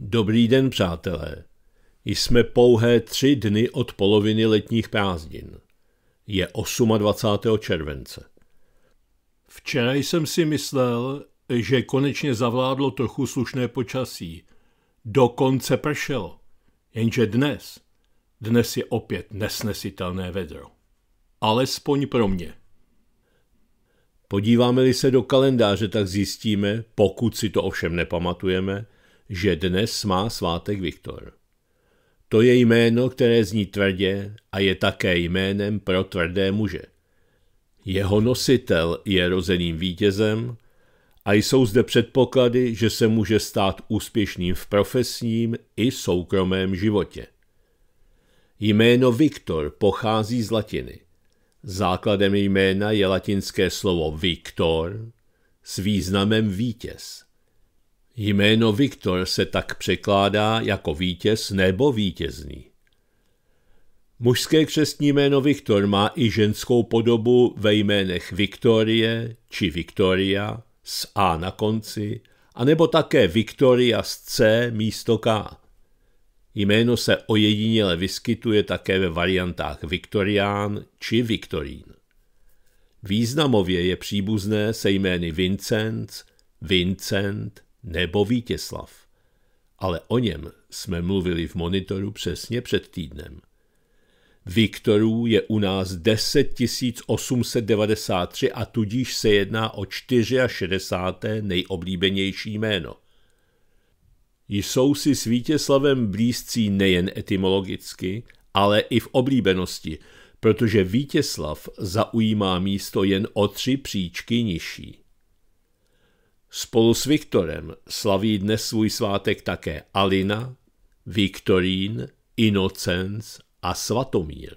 Dobrý den, přátelé. Jsme pouhé tři dny od poloviny letních prázdnin. Je 28. července. Včera jsem si myslel, že konečně zavládlo trochu slušné počasí. Dokonce pršelo. Jenže dnes, dnes je opět nesnesitelné vedro. Alespoň pro mě. Podíváme-li se do kalendáře, tak zjistíme, pokud si to ovšem nepamatujeme, že dnes má svátek Viktor. To je jméno, které zní tvrdě a je také jménem pro tvrdé muže. Jeho nositel je rozeným vítězem a jsou zde předpoklady, že se může stát úspěšným v profesním i soukromém životě. Jméno Viktor pochází z latiny. Základem jména je latinské slovo Viktor s významem vítěz. Jméno Viktor se tak překládá jako vítěz nebo vítězný. Mužské křestní jméno Viktor má i ženskou podobu ve jménech Viktorie či Viktoria s A na konci, anebo také Viktoria s C místo K. Jméno se ojediněle vyskytuje také ve variantách Viktorián či Viktorín. Významově je příbuzné se jmény Vincent, Vincent, nebo Vítězslav. Ale o něm jsme mluvili v monitoru přesně před týdnem. Viktorů je u nás 10 893 a tudíž se jedná o 64. nejoblíbenější jméno. Jsou si s Vítězslavem blízcí nejen etymologicky, ale i v oblíbenosti, protože Vítězslav zaujímá místo jen o tři příčky nižší. Spolu s Viktorem slaví dnes svůj svátek také Alina, Viktorín, Inocenc a Svatomír.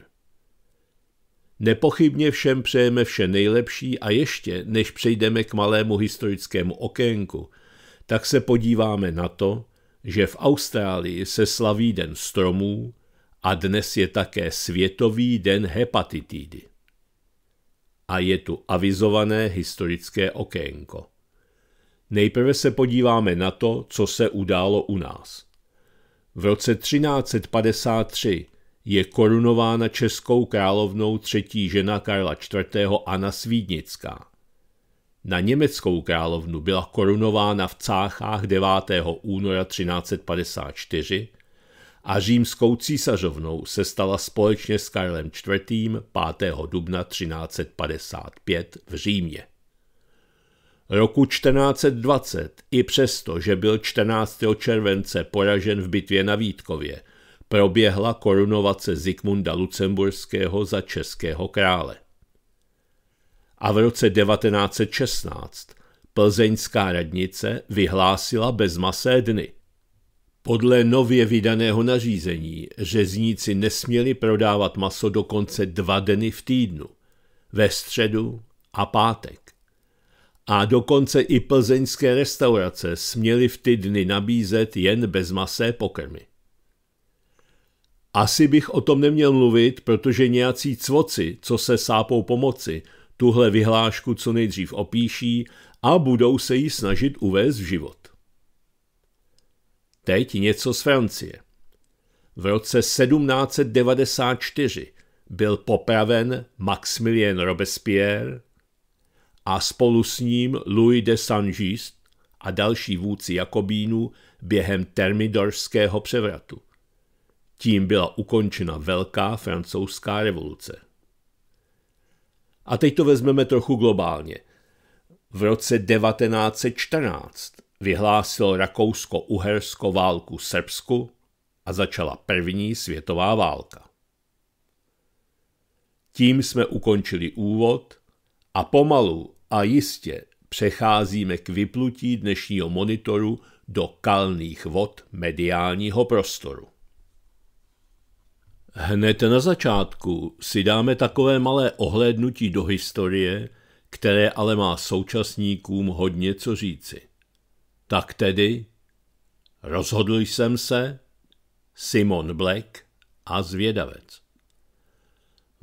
Nepochybně všem přejeme vše nejlepší a ještě, než přejdeme k malému historickému okénku, tak se podíváme na to, že v Austrálii se slaví Den stromů a dnes je také Světový den hepatitidy. A je tu avizované historické okénko. Nejprve se podíváme na to, co se událo u nás. V roce 1353 je korunována českou královnou třetí žena Karla IV. Anna Svídnická. Na německou královnu byla korunována v Cáchách 9. února 1354 a římskou císařovnou se stala společně s Karlem IV. 5. dubna 1355 v Římě roku 1420, i přesto, že byl 14. července poražen v bitvě na Vítkově, proběhla korunovace Zikmunda Lucemburského za českého krále. A v roce 1916 plzeňská radnice vyhlásila bezmasé dny. Podle nově vydaného nařízení řezníci nesměli prodávat maso dokonce dva dny v týdnu, ve středu a pátek. A dokonce i plzeňské restaurace směly v ty dny nabízet jen bezmasé pokrmy. Asi bych o tom neměl mluvit, protože nějací cvoci, co se sápou pomoci, tuhle vyhlášku co nejdřív opíší a budou se ji snažit uvést v život. Teď něco z Francie. V roce 1794 byl popraven Maximilien Robespierre, a spolu s ním Louis de Saint-Just a další vůdci Jakobínů během termidorského převratu. Tím byla ukončena velká francouzská revoluce. A teď to vezmeme trochu globálně. V roce 1914 vyhlásilo Rakousko-Uhersko válku Srbsku a začala první světová válka. Tím jsme ukončili úvod a pomalu a jistě přecházíme k vyplutí dnešního monitoru do kalných vod mediálního prostoru. Hned na začátku si dáme takové malé ohlédnutí do historie, které ale má současníkům hodně co říci. Tak tedy, rozhodl jsem se, Simon Black a zvědavec.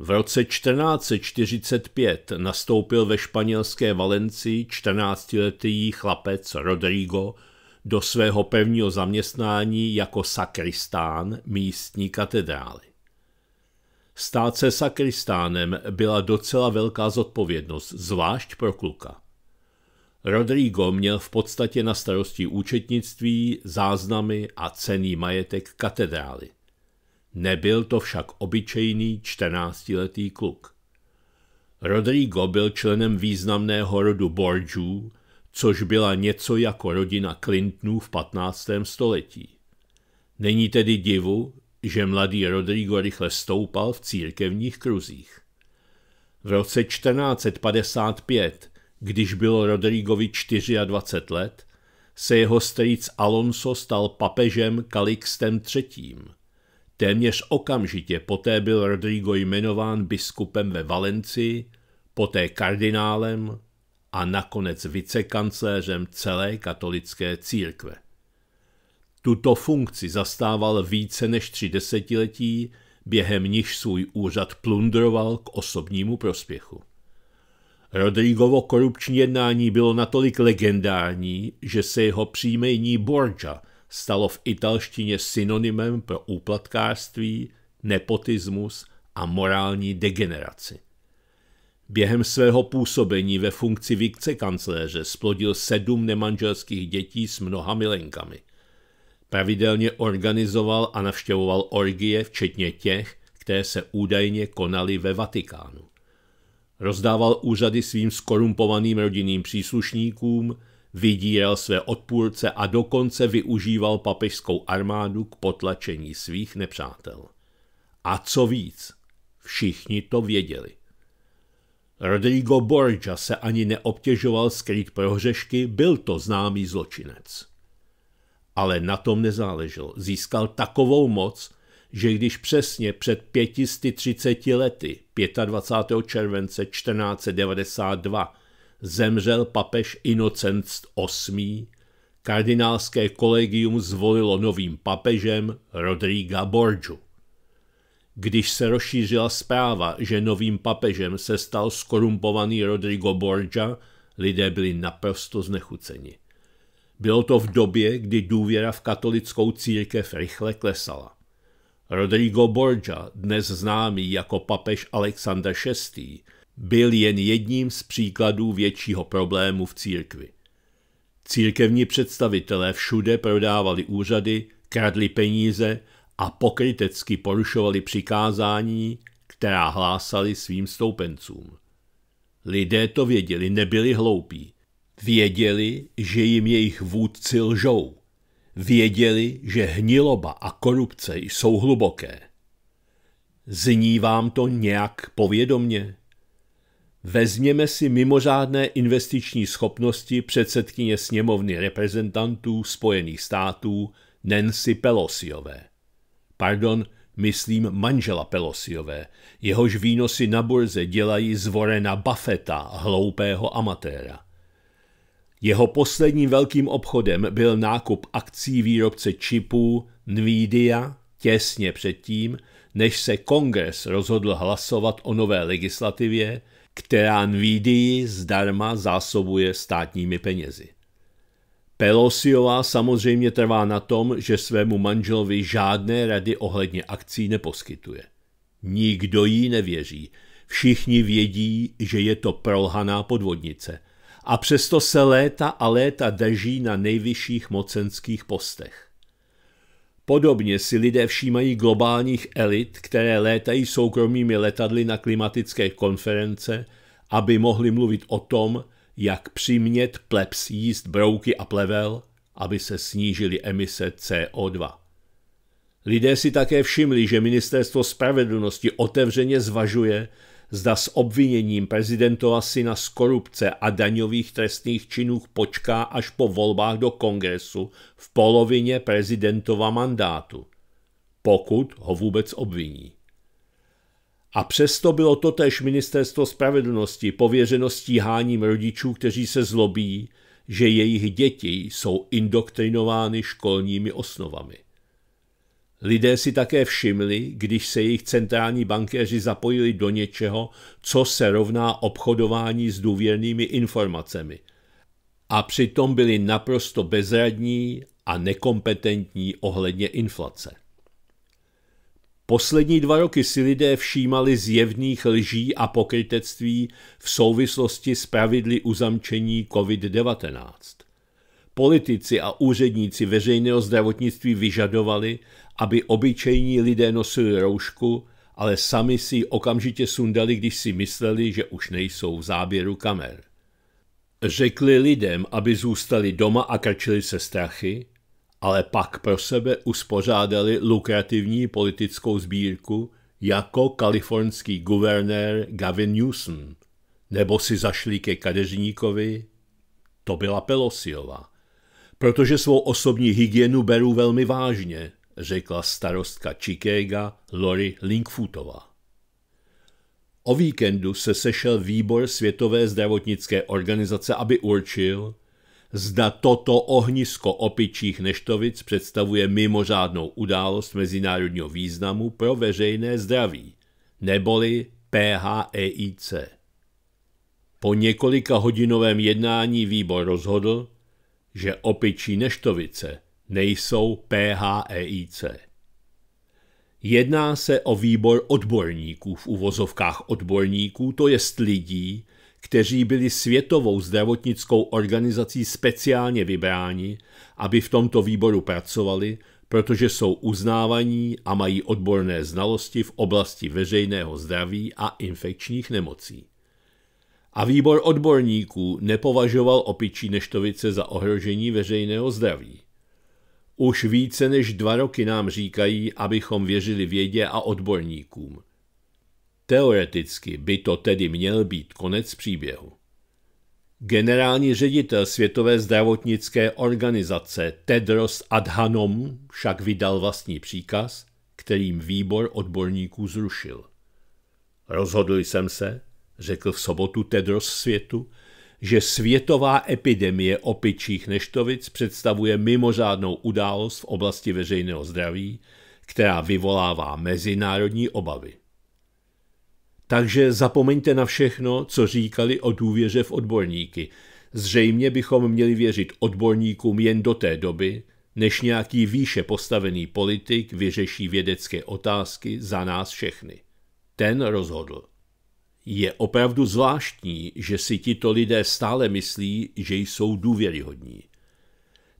V roce 1445 nastoupil ve španělské Valencii 14-letý chlapec Rodrigo do svého prvního zaměstnání jako sakristán místní katedrály. Stát se sakristánem byla docela velká zodpovědnost, zvlášť pro kluka. Rodrigo měl v podstatě na starosti účetnictví, záznamy a cený majetek katedrály. Nebyl to však obyčejný čtrnáctiletý kluk. Rodrigo byl členem významného rodu Borgiů, což byla něco jako rodina Clintonů v 15. století. Není tedy divu, že mladý Rodrigo rychle stoupal v církevních kruzích. V roce 1455, když bylo Rodrigovi 24 let, se jeho strýc Alonso stal papežem Kalixtem III. Téměř okamžitě poté byl Rodrigo jmenován biskupem ve Valencii, poté kardinálem a nakonec vicekancléřem celé katolické církve. Tuto funkci zastával více než tři desetiletí, během nich svůj úřad plundroval k osobnímu prospěchu. Rodrigovo korupční jednání bylo natolik legendární, že se jeho příjmení borja stalo v italštině synonymem pro úplatkářství, nepotismus a morální degeneraci. Během svého působení ve funkci vicekancléře splodil sedm nemanželských dětí s mnoha milenkami. Pravidelně organizoval a navštěvoval orgie, včetně těch, které se údajně konaly ve Vatikánu. Rozdával úřady svým skorumpovaným rodinným příslušníkům, Vydíral své odpůrce a dokonce využíval papežskou armádu k potlačení svých nepřátel. A co víc, všichni to věděli. Rodrigo Borgia se ani neobtěžoval skrýt prohřešky, byl to známý zločinec. Ale na tom nezáležel. Získal takovou moc, že když přesně před 530 lety, 25. července 1492, zemřel papež Innocent VIII, kardinálské kolegium zvolilo novým papežem Rodriga Borgiu. Když se rozšířila zpráva, že novým papežem se stal skorumpovaný Rodrigo Borgia, lidé byli naprosto znechuceni. Bylo to v době, kdy důvěra v katolickou církev rychle klesala. Rodrigo Borgia, dnes známý jako papež Alexander VI., byl jen jedním z příkladů většího problému v církvi. Církevní představitelé všude prodávali úřady, kradli peníze a pokrytecky porušovali přikázání, která hlásali svým stoupencům. Lidé to věděli, nebyli hloupí. Věděli, že jim jejich vůdci lžou. Věděli, že hniloba a korupce jsou hluboké. Zní vám to nějak povědomně? Vezměme si mimořádné investiční schopnosti předsedkyně sněmovny reprezentantů Spojených států Nancy Pelosiové. Pardon, myslím manžela Pelosiové, jehož výnosy na burze dělají z na Buffetta hloupého amatéra. Jeho posledním velkým obchodem byl nákup akcí výrobce čipů Nvidia těsně předtím, než se kongres rozhodl hlasovat o nové legislativě, která Nvidii zdarma zásobuje státními penězi. Pelosiová samozřejmě trvá na tom, že svému manželovi žádné rady ohledně akcí neposkytuje. Nikdo jí nevěří. Všichni vědí, že je to prolhaná podvodnice. A přesto se léta a léta drží na nejvyšších mocenských postech. Podobně si lidé všímají globálních elit, které létají soukromými letadly na klimatické konference, aby mohli mluvit o tom, jak přimět plebs jíst brouky a plevel, aby se snížily emise CO2. Lidé si také všimli, že ministerstvo spravedlnosti otevřeně zvažuje, zda s obviněním prezidentova syna z korupce a daňových trestných činů počká až po volbách do kongresu v polovině prezidentova mandátu, pokud ho vůbec obviní. A přesto bylo totéž ministerstvo spravedlnosti pověřeno stíháním rodičů, kteří se zlobí, že jejich děti jsou indoktrinovány školními osnovami. Lidé si také všimli, když se jejich centrální bankéři zapojili do něčeho, co se rovná obchodování s důvěrnými informacemi. A přitom byli naprosto bezradní a nekompetentní ohledně inflace. Poslední dva roky si lidé všímali zjevných lží a pokrytectví v souvislosti s pravidly uzamčení COVID-19. Politici a úředníci veřejného zdravotnictví vyžadovali, aby obyčejní lidé nosili roušku, ale sami si ji okamžitě sundali, když si mysleli, že už nejsou v záběru kamer. Řekli lidem, aby zůstali doma a krčili se strachy, ale pak pro sebe uspořádali lukrativní politickou sbírku jako kalifornský guvernér Gavin Newsom, nebo si zašli ke kadeřníkovi, to byla Pelosiová, Protože svou osobní hygienu beru velmi vážně, řekla starostka Chicaga Lori Linkfutova. O víkendu se sešel výbor Světové zdravotnické organizace, aby určil, zda toto ohnisko opičích neštovic představuje mimořádnou událost mezinárodního významu pro veřejné zdraví, neboli PHEIC. Po několika hodinovém jednání výbor rozhodl, že opičí neštovice nejsou PHEIC. Jedná se o výbor odborníků v uvozovkách odborníků, to jest lidí, kteří byli Světovou zdravotnickou organizací speciálně vybráni, aby v tomto výboru pracovali, protože jsou uznávaní a mají odborné znalosti v oblasti veřejného zdraví a infekčních nemocí a výbor odborníků nepovažoval opičí neštovice za ohrožení veřejného zdraví. Už více než dva roky nám říkají, abychom věřili vědě a odborníkům. Teoreticky by to tedy měl být konec příběhu. Generální ředitel Světové zdravotnické organizace Tedros Adhanom však vydal vlastní příkaz, kterým výbor odborníků zrušil. Rozhodl jsem se, řekl v sobotu Tedros světu, že světová epidemie opičích neštovic představuje mimořádnou událost v oblasti veřejného zdraví, která vyvolává mezinárodní obavy. Takže zapomeňte na všechno, co říkali o důvěře v odborníky. Zřejmě bychom měli věřit odborníkům jen do té doby, než nějaký výše postavený politik vyřeší vědecké otázky za nás všechny. Ten rozhodl. Je opravdu zvláštní, že si tito lidé stále myslí, že jsou důvěryhodní.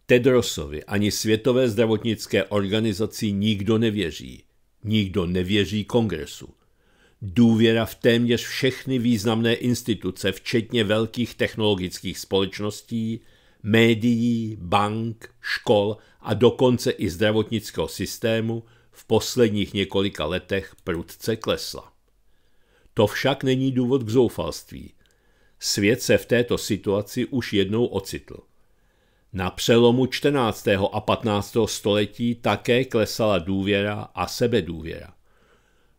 Tedrosovi ani Světové zdravotnické organizaci nikdo nevěří. Nikdo nevěří kongresu. Důvěra v téměř všechny významné instituce, včetně velkých technologických společností, médií, bank, škol a dokonce i zdravotnického systému, v posledních několika letech prudce klesla. To však není důvod k zoufalství. Svět se v této situaci už jednou ocitl. Na přelomu 14. a 15. století také klesala důvěra a sebedůvěra.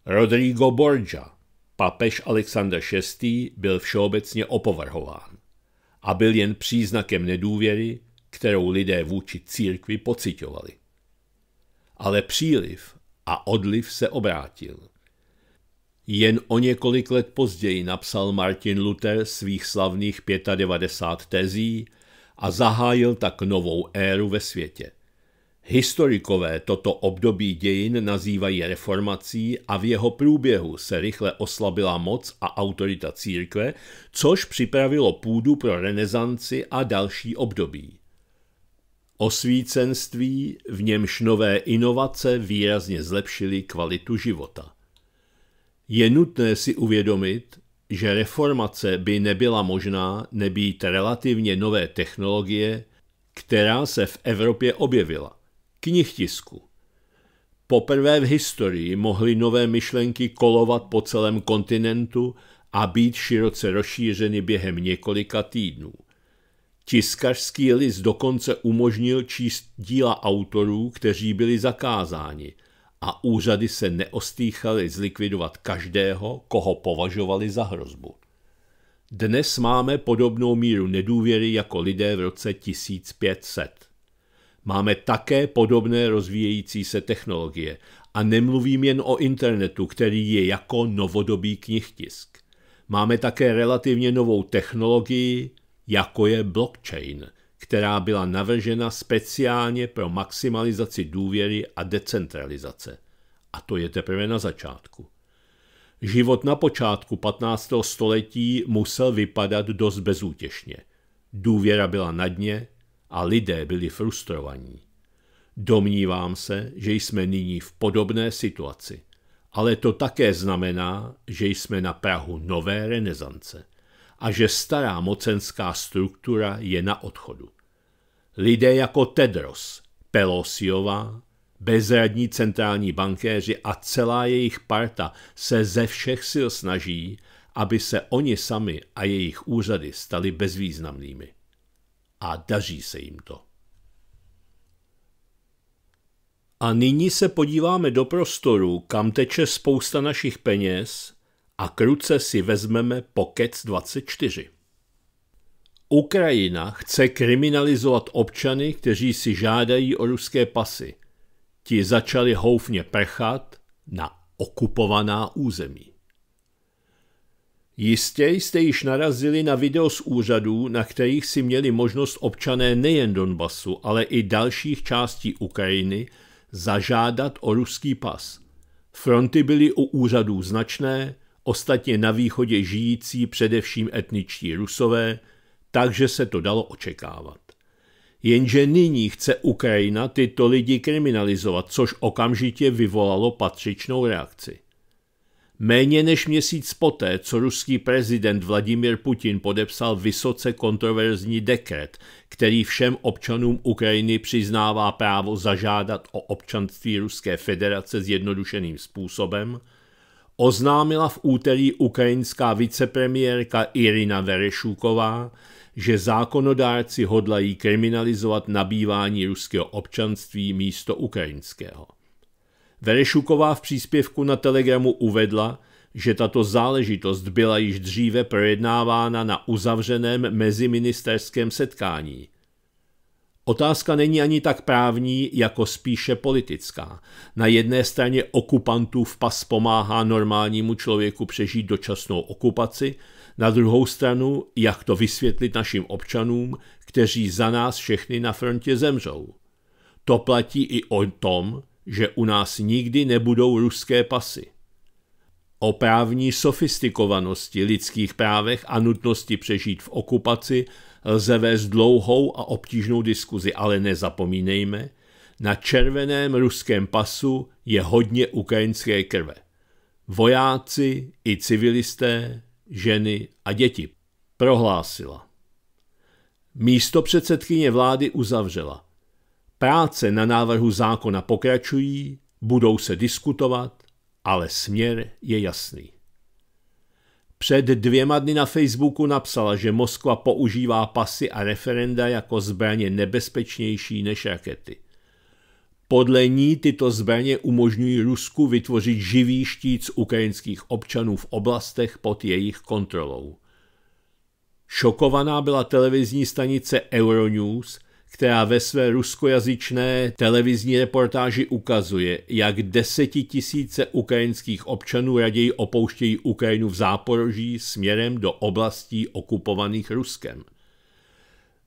Rodrigo Borgia, papež Alexander VI, byl všeobecně opovrhován a byl jen příznakem nedůvěry, kterou lidé vůči církvi pocitovali. Ale příliv a odliv se obrátil. Jen o několik let později napsal Martin Luther svých slavných 95 tezí a zahájil tak novou éru ve světě. Historikové toto období dějin nazývají reformací a v jeho průběhu se rychle oslabila moc a autorita církve, což připravilo půdu pro renesanci a další období. Osvícenství, v němž nové inovace výrazně zlepšily kvalitu života. Je nutné si uvědomit, že reformace by nebyla možná nebýt relativně nové technologie, která se v Evropě objevila. Knih tisku. Poprvé v historii mohly nové myšlenky kolovat po celém kontinentu a být široce rozšířeny během několika týdnů. Tiskařský list dokonce umožnil číst díla autorů, kteří byli zakázáni – a úřady se neostýchaly zlikvidovat každého, koho považovali za hrozbu. Dnes máme podobnou míru nedůvěry jako lidé v roce 1500. Máme také podobné rozvíjející se technologie a nemluvím jen o internetu, který je jako novodobý knihtisk. Máme také relativně novou technologii, jako je blockchain – která byla navržena speciálně pro maximalizaci důvěry a decentralizace. A to je teprve na začátku. Život na počátku 15. století musel vypadat dost bezútěšně. Důvěra byla na dně a lidé byli frustrovaní. Domnívám se, že jsme nyní v podobné situaci. Ale to také znamená, že jsme na Prahu nové renesance a že stará mocenská struktura je na odchodu. Lidé jako Tedros, Pelosiová, bezradní centrální bankéři a celá jejich parta se ze všech sil snaží, aby se oni sami a jejich úřady stali bezvýznamnými. A daří se jim to. A nyní se podíváme do prostoru, kam teče spousta našich peněz a kruce si vezmeme Pocket 24. Ukrajina chce kriminalizovat občany, kteří si žádají o ruské pasy. Ti začali houfně prchat na okupovaná území. Jistě jste již narazili na video z úřadů, na kterých si měli možnost občané nejen Donbasu, ale i dalších částí Ukrajiny zažádat o ruský pas. Fronty byly u úřadů značné, ostatně na východě žijící především etničtí rusové – takže se to dalo očekávat. Jenže nyní chce Ukrajina tyto lidi kriminalizovat, což okamžitě vyvolalo patřičnou reakci. Méně než měsíc poté, co ruský prezident Vladimir Putin podepsal vysoce kontroverzní dekret, který všem občanům Ukrajiny přiznává právo zažádat o občanství Ruské federace zjednodušeným způsobem, oznámila v úterý ukrajinská vicepremiérka Irina Verešuková, že zákonodárci hodlají kriminalizovat nabývání ruského občanství místo ukrajinského. Verešuková v příspěvku na Telegramu uvedla, že tato záležitost byla již dříve projednávána na uzavřeném meziministerském setkání. Otázka není ani tak právní, jako spíše politická. Na jedné straně okupantů v pas pomáhá normálnímu člověku přežít dočasnou okupaci, na druhou stranu, jak to vysvětlit našim občanům, kteří za nás všechny na frontě zemřou? To platí i o tom, že u nás nikdy nebudou ruské pasy. O právní sofistikovanosti lidských právech a nutnosti přežít v okupaci lze vést dlouhou a obtížnou diskuzi, ale nezapomínejme, na červeném ruském pasu je hodně ukrajinské krve. Vojáci i civilisté ženy a děti. Prohlásila. Místo předsedkyně vlády uzavřela. Práce na návrhu zákona pokračují, budou se diskutovat, ale směr je jasný. Před dvěma dny na Facebooku napsala, že Moskva používá pasy a referenda jako zbraně nebezpečnější než rakety – podle ní tyto zbraně umožňují Rusku vytvořit živý štít z ukrajinských občanů v oblastech pod jejich kontrolou. Šokovaná byla televizní stanice Euronews, která ve své ruskojazyčné televizní reportáži ukazuje, jak desetitisíce ukrajinských občanů raději opouštějí Ukrajinu v Záporoží směrem do oblastí okupovaných Ruskem –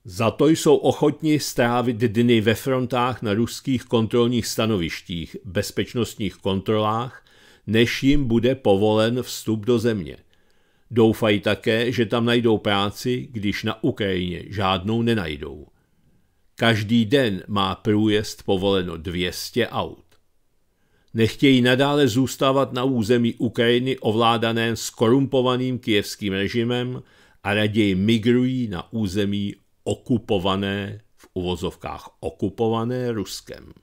za to jsou ochotni strávit dny ve frontách na ruských kontrolních stanovištích, bezpečnostních kontrolách, než jim bude povolen vstup do země. Doufají také, že tam najdou práci, když na Ukrajině žádnou nenajdou. Každý den má průjezd povoleno 200 aut. Nechtějí nadále zůstávat na území Ukrajiny ovládaném skorumpovaným kijevským režimem a raději migrují na území okupované, v uvozovkách okupované Ruskem.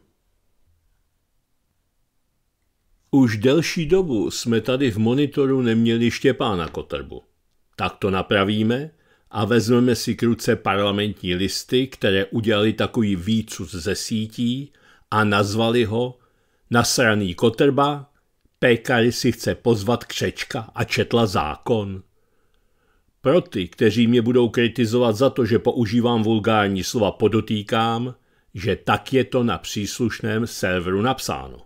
Už delší dobu jsme tady v monitoru neměli Štěpána Kotrbu. Tak to napravíme a vezmeme si k ruce parlamentní listy, které udělali takový výcud ze sítí a nazvali ho Nasraný Kotrba, Pékary si chce pozvat Křečka a četla zákon. Pro ty, kteří mě budou kritizovat za to, že používám vulgární slova, podotýkám, že tak je to na příslušném serveru napsáno.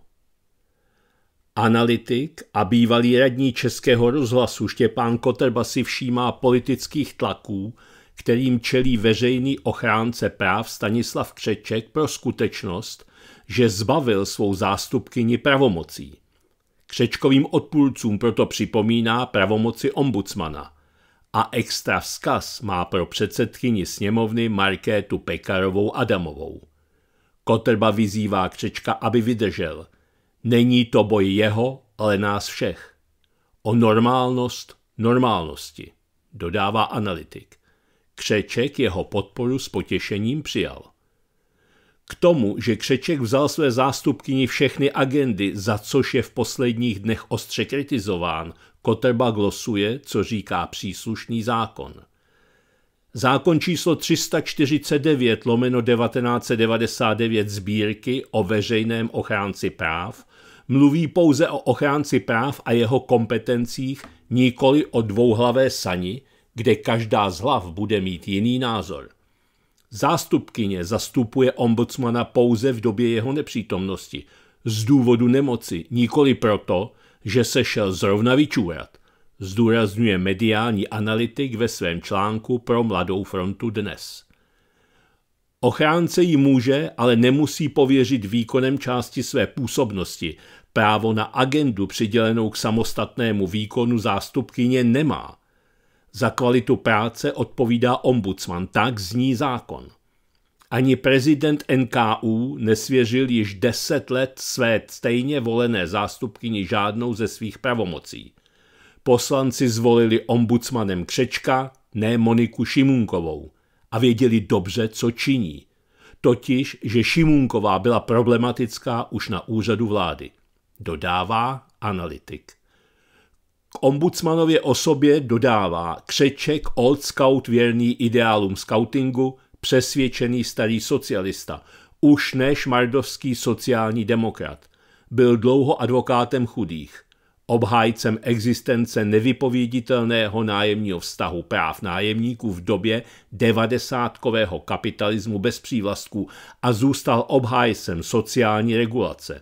Analytik a bývalý radní Českého rozhlasu Štěpán Kotrba si všímá politických tlaků, kterým čelí veřejný ochránce práv Stanislav Křeček pro skutečnost, že zbavil svou zástupkyni pravomocí. Křečkovým odpůrcům proto připomíná pravomoci ombudsmana – a extra vzkaz má pro předsedkyni sněmovny Markétu Pekarovou Adamovou. Kotrba vyzývá Křečka, aby vydržel. Není to boj jeho, ale nás všech. O normálnost normálnosti, dodává analytik. Křeček jeho podporu s potěšením přijal. K tomu, že Křeček vzal své zástupkyni všechny agendy, za což je v posledních dnech ostře kritizován, Kotrba glosuje, co říká příslušný zákon. Zákon číslo 349 lomeno 1999 sbírky o veřejném ochránci práv mluví pouze o ochránci práv a jeho kompetencích, nikoli o dvouhlavé sani, kde každá z hlav bude mít jiný názor. Zástupkyně zastupuje ombudsmana pouze v době jeho nepřítomnosti, z důvodu nemoci, nikoli proto, že se šel zrovna vyčůrat, zdůrazňuje mediální analytik ve svém článku pro Mladou frontu dnes. Ochránce ji může, ale nemusí pověřit výkonem části své působnosti. Právo na agendu přidělenou k samostatnému výkonu zástupkyně nemá. Za kvalitu práce odpovídá ombudsman, tak zní zákon. Ani prezident NKU nesvěřil již deset let své stejně volené zástupkyni žádnou ze svých pravomocí. Poslanci zvolili ombudsmanem Křečka, ne Moniku Šimunkovou, a věděli dobře, co činí. Totiž, že Šimunková byla problematická už na úřadu vlády. Dodává analytik. K ombudsmanově osobě dodává Křeček Old Scout věrný ideálům scoutingu – přesvědčený starý socialista, už než šmardovský sociální demokrat. Byl dlouho advokátem chudých, obhájcem existence nevypověditelného nájemního vztahu práv nájemníků v době devadesátkového kapitalismu bez přívlastků a zůstal obhájcem sociální regulace.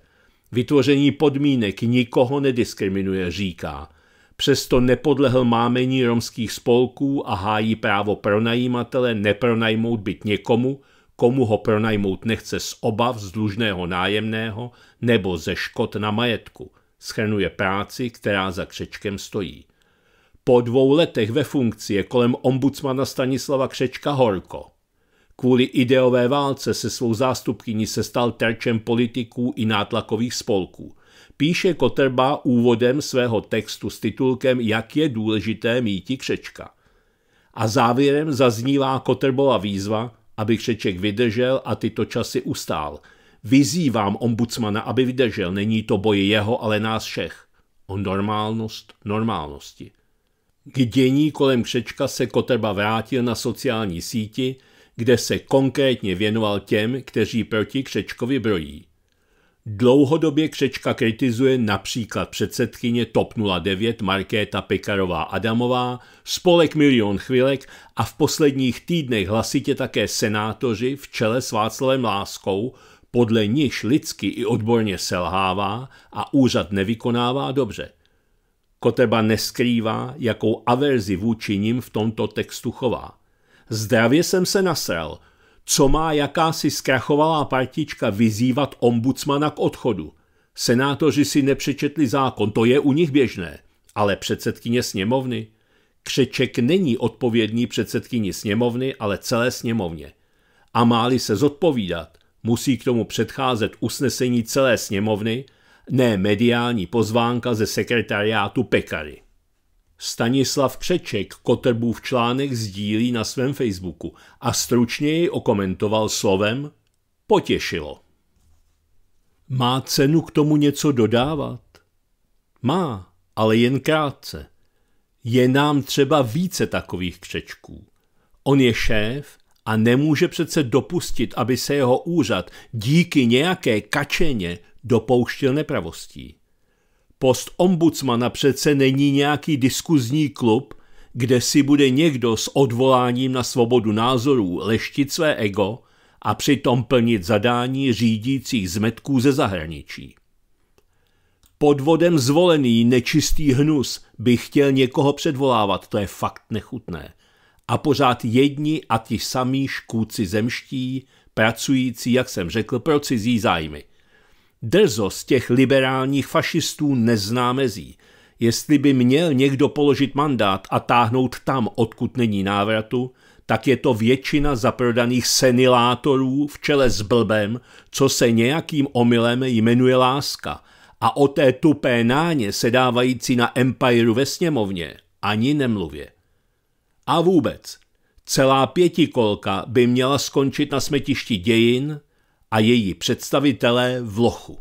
Vytvoření podmínek nikoho nediskriminuje, říká – přesto nepodlehl mámení romských spolků a hájí právo pronajímatele nepronajmout byt někomu, komu ho pronajmout nechce z obav z dlužného nájemného nebo ze škod na majetku. Schrnuje práci, která za křečkem stojí. Po dvou letech ve funkci je kolem ombudsmana Stanislava Křečka horko. Kvůli ideové válce se svou zástupkyní se stal terčem politiků i nátlakových spolků – píše Kotrba úvodem svého textu s titulkem Jak je důležité míti křečka. A závěrem zaznívá Kotrbova výzva, aby křeček vydržel a tyto časy ustál. Vyzývám ombudsmana, aby vydržel, není to boj jeho, ale nás všech. O normálnost normálnosti. K dění kolem křečka se Kotrba vrátil na sociální síti, kde se konkrétně věnoval těm, kteří proti křečkovi brojí. Dlouhodobě Křečka kritizuje například předsedkyně TOP 09 Markéta Pekarová Adamová, spolek Milion chvilek a v posledních týdnech hlasitě také senátoři v čele s Václavem Láskou, podle níž lidsky i odborně selhává a úřad nevykonává dobře. Koteba neskrývá, jakou averzi vůči nim v tomto textu chová. Zdravě jsem se nasel – co má jakási zkrachovalá partička vyzývat ombudsmana k odchodu. Senátoři si nepřečetli zákon, to je u nich běžné, ale předsedkyně sněmovny. Křeček není odpovědný předsedkyni sněmovny, ale celé sněmovně. A máli se zodpovídat, musí k tomu předcházet usnesení celé sněmovny, ne mediální pozvánka ze sekretariátu Pekary. Stanislav Křeček Kotrbův článek sdílí na svém Facebooku a stručně jej okomentoval slovem potěšilo. Má cenu k tomu něco dodávat? Má, ale jen krátce. Je nám třeba více takových křečků. On je šéf a nemůže přece dopustit, aby se jeho úřad díky nějaké kačeně dopouštěl nepravostí. Post ombudsmana přece není nějaký diskuzní klub, kde si bude někdo s odvoláním na svobodu názorů leštit své ego a přitom plnit zadání řídících zmetků ze zahraničí. Podvodem zvolený nečistý hnus by chtěl někoho předvolávat, to je fakt nechutné. A pořád jedni a ti samí škůdci zemští, pracující, jak jsem řekl, pro cizí zájmy – Drzost těch liberálních fašistů nezná mezí. Jestli by měl někdo položit mandát a táhnout tam, odkud není návratu, tak je to většina zaprodaných senilátorů v čele s blbem, co se nějakým omylem jmenuje láska. A o té tupé náně sedávající na Empire ve sněmovně ani nemluvě. A vůbec, celá pětikolka by měla skončit na smetišti dějin, a její představitelé v lochu.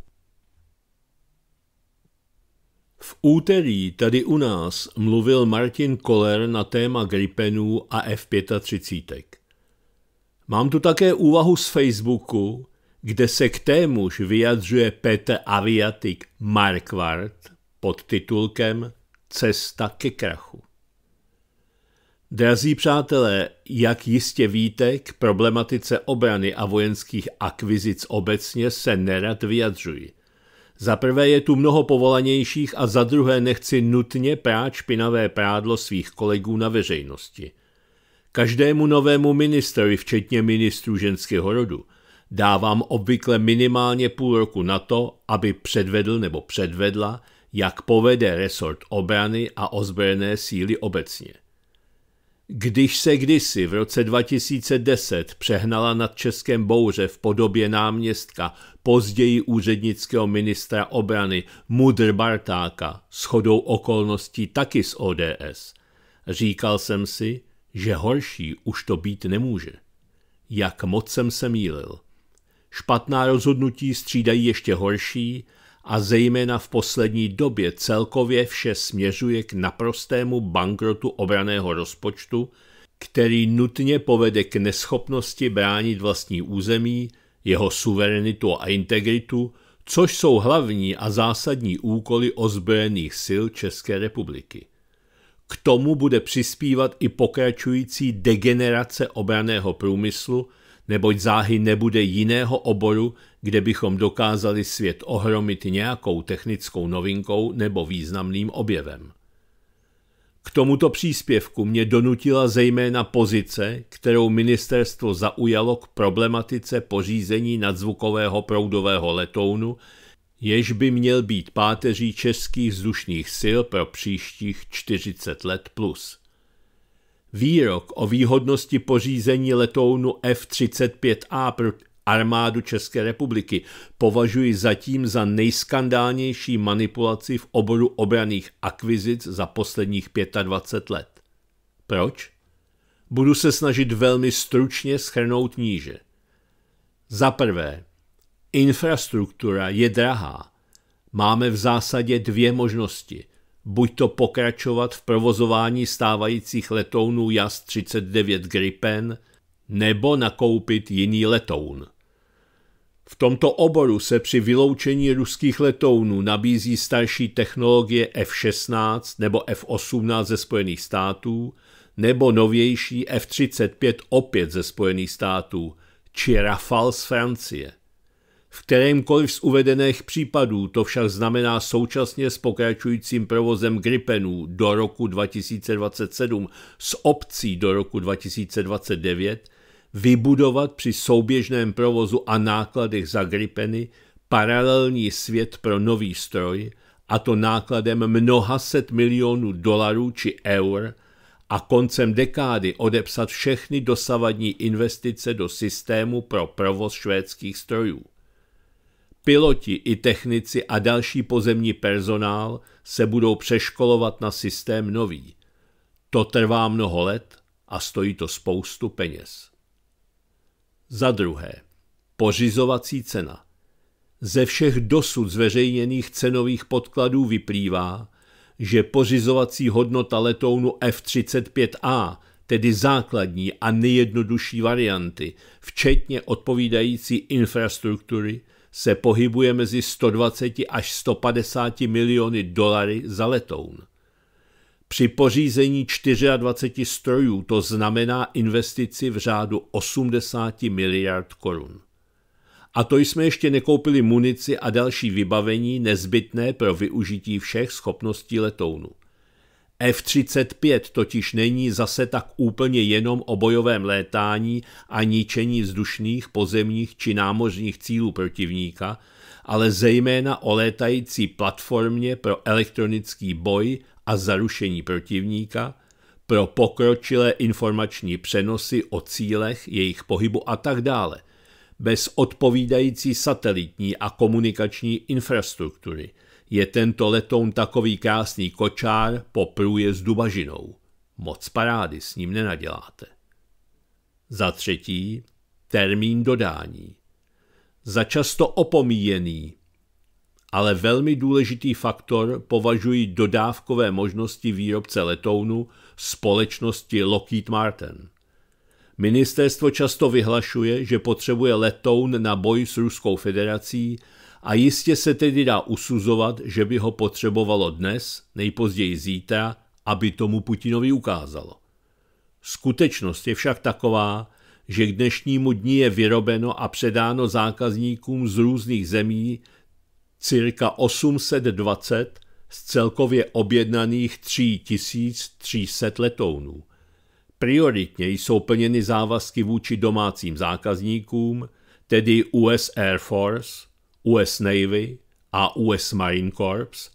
V úterý tady u nás mluvil Martin Koller na téma Gripenů a F-35. Mám tu také úvahu z Facebooku, kde se k témuž vyjadřuje Petr Aviatik Markvart pod titulkem Cesta ke krachu. Drazí přátelé, jak jistě víte, k problematice obrany a vojenských akvizic obecně se nerad vyjadřuji. Za prvé je tu mnoho povolanějších a za druhé nechci nutně prát špinavé prádlo svých kolegů na veřejnosti. Každému novému ministrovi, včetně ministrů ženského rodu, dávám obvykle minimálně půl roku na to, aby předvedl nebo předvedla, jak povede resort obrany a ozbrojené síly obecně – když se kdysi v roce 2010 přehnala nad Českém bouře v podobě náměstka, později úřednického ministra obrany Mudr Bartáka, s chodou okolností taky z ODS, říkal jsem si, že horší už to být nemůže. Jak moc jsem se mýlil. Špatná rozhodnutí střídají ještě horší a zejména v poslední době celkově vše směřuje k naprostému bankrotu obraného rozpočtu, který nutně povede k neschopnosti bránit vlastní území, jeho suverenitu a integritu, což jsou hlavní a zásadní úkoly ozbrojených sil České republiky. K tomu bude přispívat i pokračující degenerace obraného průmyslu – neboť záhy nebude jiného oboru, kde bychom dokázali svět ohromit nějakou technickou novinkou nebo významným objevem. K tomuto příspěvku mě donutila zejména pozice, kterou ministerstvo zaujalo k problematice pořízení nadzvukového proudového letounu, jež by měl být páteří českých vzdušných sil pro příštích 40 let plus. Výrok o výhodnosti pořízení letounu F-35A pro armádu České republiky považuji zatím za nejskandálnější manipulaci v oboru obraných akvizic za posledních 25 let. Proč? Budu se snažit velmi stručně schrnout níže. Za prvé, infrastruktura je drahá. Máme v zásadě dvě možnosti buď to pokračovat v provozování stávajících letounů JAS 39 Gripen nebo nakoupit jiný letoun. V tomto oboru se při vyloučení ruských letounů nabízí starší technologie F-16 nebo F-18 ze Spojených států nebo novější F-35 opět ze Spojených států či Rafale z Francie. V kterémkoliv z uvedených případů to však znamená současně s pokračujícím provozem Gripenů do roku 2027 s obcí do roku 2029 vybudovat při souběžném provozu a nákladech za Gripeny paralelní svět pro nový stroj, a to nákladem mnoha set milionů dolarů či eur a koncem dekády odepsat všechny dosavadní investice do systému pro provoz švédských strojů. Piloti i technici a další pozemní personál se budou přeškolovat na systém nový. To trvá mnoho let a stojí to spoustu peněz. Za druhé, pořizovací cena. Ze všech dosud zveřejněných cenových podkladů vyplývá, že pořizovací hodnota letounu F-35A, tedy základní a nejjednodušší varianty, včetně odpovídající infrastruktury, se pohybuje mezi 120 až 150 miliony dolary za letoun. Při pořízení 24 strojů to znamená investici v řádu 80 miliard korun. A to jsme ještě nekoupili munici a další vybavení nezbytné pro využití všech schopností letounu. F-35 totiž není zase tak úplně jenom o bojovém létání a ničení vzdušných, pozemních či námořních cílů protivníka, ale zejména o létající platformě pro elektronický boj a zarušení protivníka, pro pokročilé informační přenosy o cílech, jejich pohybu a tak dále, bez odpovídající satelitní a komunikační infrastruktury – je tento letoun takový krásný kočár po průjezdu bažinou. Moc parády s ním nenaděláte. Za třetí, termín dodání. Za často opomíjený, ale velmi důležitý faktor považují dodávkové možnosti výrobce letounu společnosti Lockheed Martin. Ministerstvo často vyhlašuje, že potřebuje letoun na boj s Ruskou federací a jistě se tedy dá usuzovat, že by ho potřebovalo dnes, nejpozději zítra, aby tomu Putinovi ukázalo. Skutečnost je však taková, že k dnešnímu dní je vyrobeno a předáno zákazníkům z různých zemí cirka 820 z celkově objednaných 3300 letounů. Prioritně jsou plněny závazky vůči domácím zákazníkům, tedy US Air Force, US Navy a US Marine Corps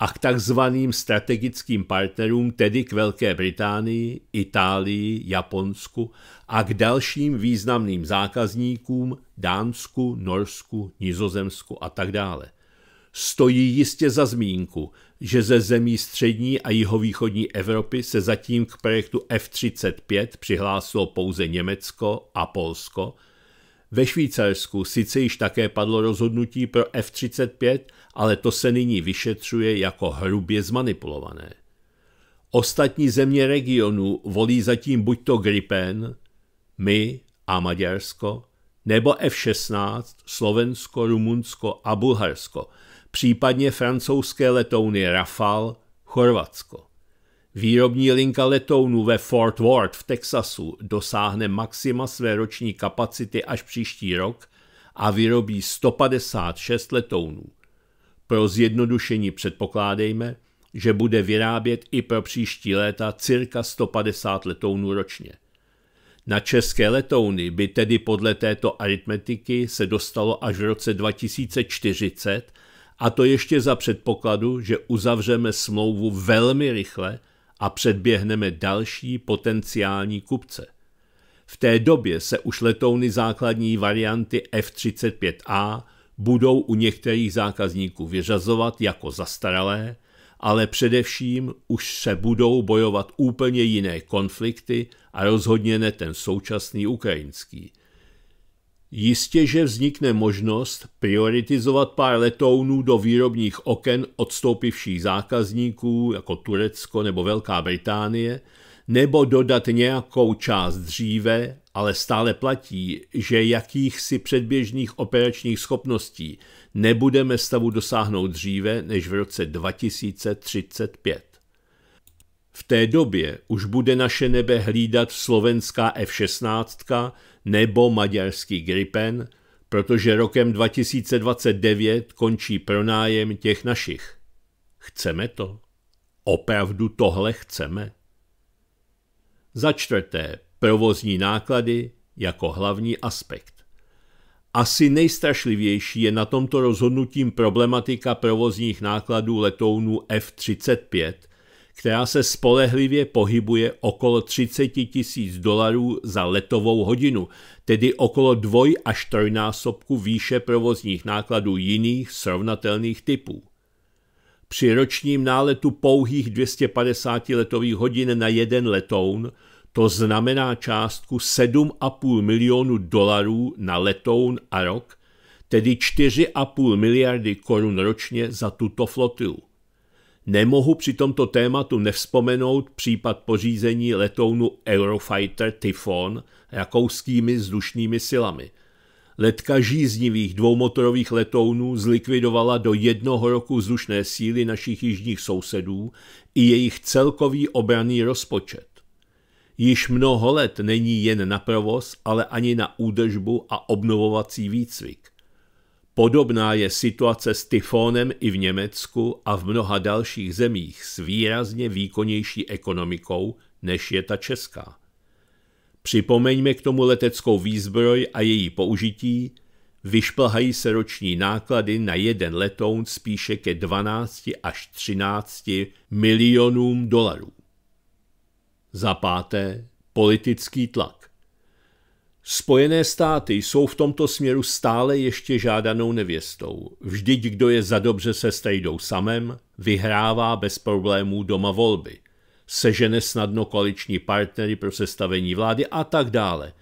a k takzvaným strategickým partnerům, tedy k Velké Británii, Itálii, Japonsku a k dalším významným zákazníkům Dánsku, Norsku, Nizozemsku a tak dále. Stojí jistě za zmínku, že ze zemí střední a jihovýchodní Evropy se zatím k projektu F-35 přihlásilo pouze Německo a Polsko – ve Švýcarsku sice již také padlo rozhodnutí pro F-35, ale to se nyní vyšetřuje jako hrubě zmanipulované. Ostatní země regionu volí zatím buď to Gripen, my a Maďarsko, nebo F-16, Slovensko, Rumunsko a Bulharsko, případně francouzské letouny Rafal, Chorvatsko. Výrobní linka letounů ve Fort Worth v Texasu dosáhne maxima své roční kapacity až příští rok a vyrobí 156 letounů. Pro zjednodušení předpokládejme, že bude vyrábět i pro příští léta cirka 150 letounů ročně. Na české letouny by tedy podle této aritmetiky se dostalo až v roce 2040 a to ještě za předpokladu, že uzavřeme smlouvu velmi rychle – a předběhneme další potenciální kupce. V té době se už letouny základní varianty F-35A budou u některých zákazníků vyřazovat jako zastaralé, ale především už se budou bojovat úplně jiné konflikty a rozhodně ne ten současný ukrajinský – Jistě, že vznikne možnost prioritizovat pár letounů do výrobních oken odstoupivších zákazníků, jako Turecko nebo Velká Británie, nebo dodat nějakou část dříve, ale stále platí, že jakýchsi předběžných operačních schopností nebudeme stavu dosáhnout dříve než v roce 2035. V té době už bude naše nebe hlídat slovenská F-16, nebo maďarský Gripen, protože rokem 2029 končí pronájem těch našich. Chceme to? Opravdu tohle chceme? Za čtvrté, provozní náklady jako hlavní aspekt. Asi nejstrašlivější je na tomto rozhodnutím problematika provozních nákladů letounů F-35, která se spolehlivě pohybuje okolo 30 tisíc dolarů za letovou hodinu, tedy okolo dvoj až trojnásobku výše provozních nákladů jiných srovnatelných typů. Při ročním náletu pouhých 250 letových hodin na jeden letoun to znamená částku 7,5 milionu dolarů na letoun a rok, tedy 4,5 miliardy korun ročně za tuto flotilu. Nemohu při tomto tématu nevzpomenout případ pořízení letounu Eurofighter Typhon rakouskými vzdušnými silami. Letka žíznivých dvoumotorových letounů zlikvidovala do jednoho roku vzdušné síly našich jižních sousedů i jejich celkový obraný rozpočet. Již mnoho let není jen na provoz, ale ani na údržbu a obnovovací výcvik. Podobná je situace s tyfónem i v Německu a v mnoha dalších zemích s výrazně výkonnější ekonomikou, než je ta česká. Připomeňme k tomu leteckou výzbroj a její použití, vyšplhají se roční náklady na jeden letoun spíše ke 12 až 13 milionům dolarů. Za páté, politický tlak. Spojené státy jsou v tomto směru stále ještě žádanou nevěstou. Vždyť kdo je za dobře se Stejdou samem, vyhrává bez problémů doma volby. Sežene snadno koaliční partnery pro sestavení vlády a tak dále.